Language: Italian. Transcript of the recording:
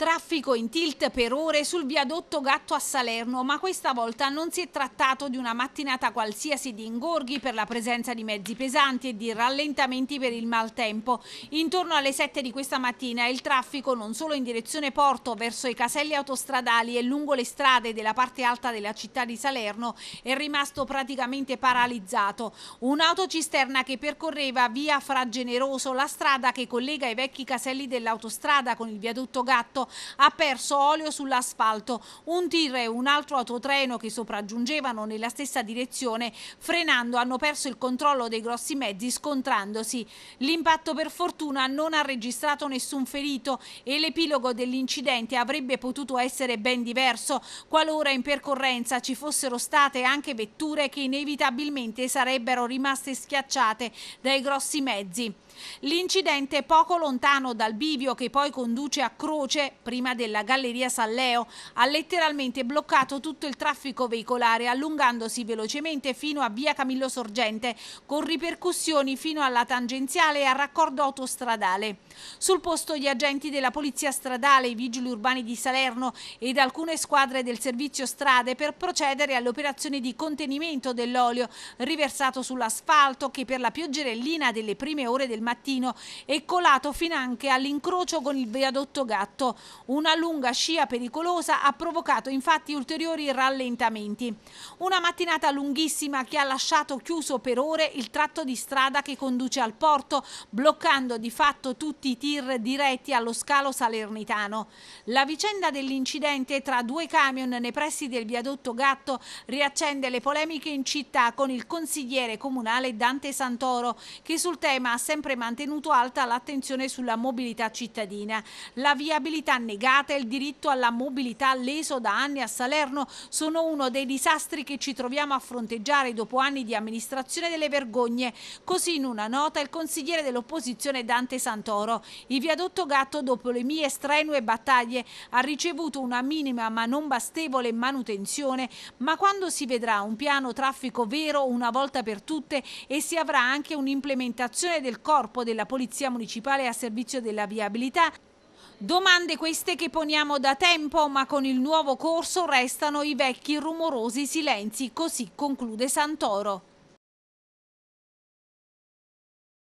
Traffico in tilt per ore sul viadotto Gatto a Salerno, ma questa volta non si è trattato di una mattinata qualsiasi di ingorghi per la presenza di mezzi pesanti e di rallentamenti per il maltempo. Intorno alle 7 di questa mattina il traffico non solo in direzione porto verso i caselli autostradali e lungo le strade della parte alta della città di Salerno è rimasto praticamente paralizzato. Un'autocisterna che percorreva via Fra Generoso, la strada che collega i vecchi caselli dell'autostrada con il viadotto Gatto, ha perso olio sull'asfalto. Un tir e un altro autotreno che sopraggiungevano nella stessa direzione, frenando, hanno perso il controllo dei grossi mezzi scontrandosi. L'impatto per fortuna non ha registrato nessun ferito e l'epilogo dell'incidente avrebbe potuto essere ben diverso qualora in percorrenza ci fossero state anche vetture che inevitabilmente sarebbero rimaste schiacciate dai grossi mezzi. L'incidente poco lontano dal bivio che poi conduce a Croce prima della Galleria San Leo, ha letteralmente bloccato tutto il traffico veicolare allungandosi velocemente fino a via Camillo Sorgente con ripercussioni fino alla tangenziale e al raccordo autostradale. Sul posto gli agenti della Polizia Stradale, i Vigili Urbani di Salerno ed alcune squadre del servizio strade per procedere all'operazione di contenimento dell'olio riversato sull'asfalto che per la pioggerellina delle prime ore del mattino è colato finanche all'incrocio con il viadotto Gatto. Una lunga scia pericolosa ha provocato infatti ulteriori rallentamenti. Una mattinata lunghissima che ha lasciato chiuso per ore il tratto di strada che conduce al porto, bloccando di fatto tutti i tir diretti allo scalo salernitano. La vicenda dell'incidente tra due camion nei pressi del viadotto Gatto riaccende le polemiche in città con il consigliere comunale Dante Santoro che sul tema ha sempre mantenuto alta l'attenzione sulla mobilità cittadina. La viabilità negata il diritto alla mobilità leso da anni a Salerno sono uno dei disastri che ci troviamo a fronteggiare dopo anni di amministrazione delle vergogne. Così in una nota il consigliere dell'opposizione Dante Santoro. Il viadotto Gatto dopo le mie strenue battaglie ha ricevuto una minima ma non bastevole manutenzione, ma quando si vedrà un piano traffico vero una volta per tutte e si avrà anche un'implementazione del corpo della Polizia Municipale a servizio della viabilità, Domande queste che poniamo da tempo, ma con il nuovo corso restano i vecchi rumorosi silenzi, così conclude Santoro.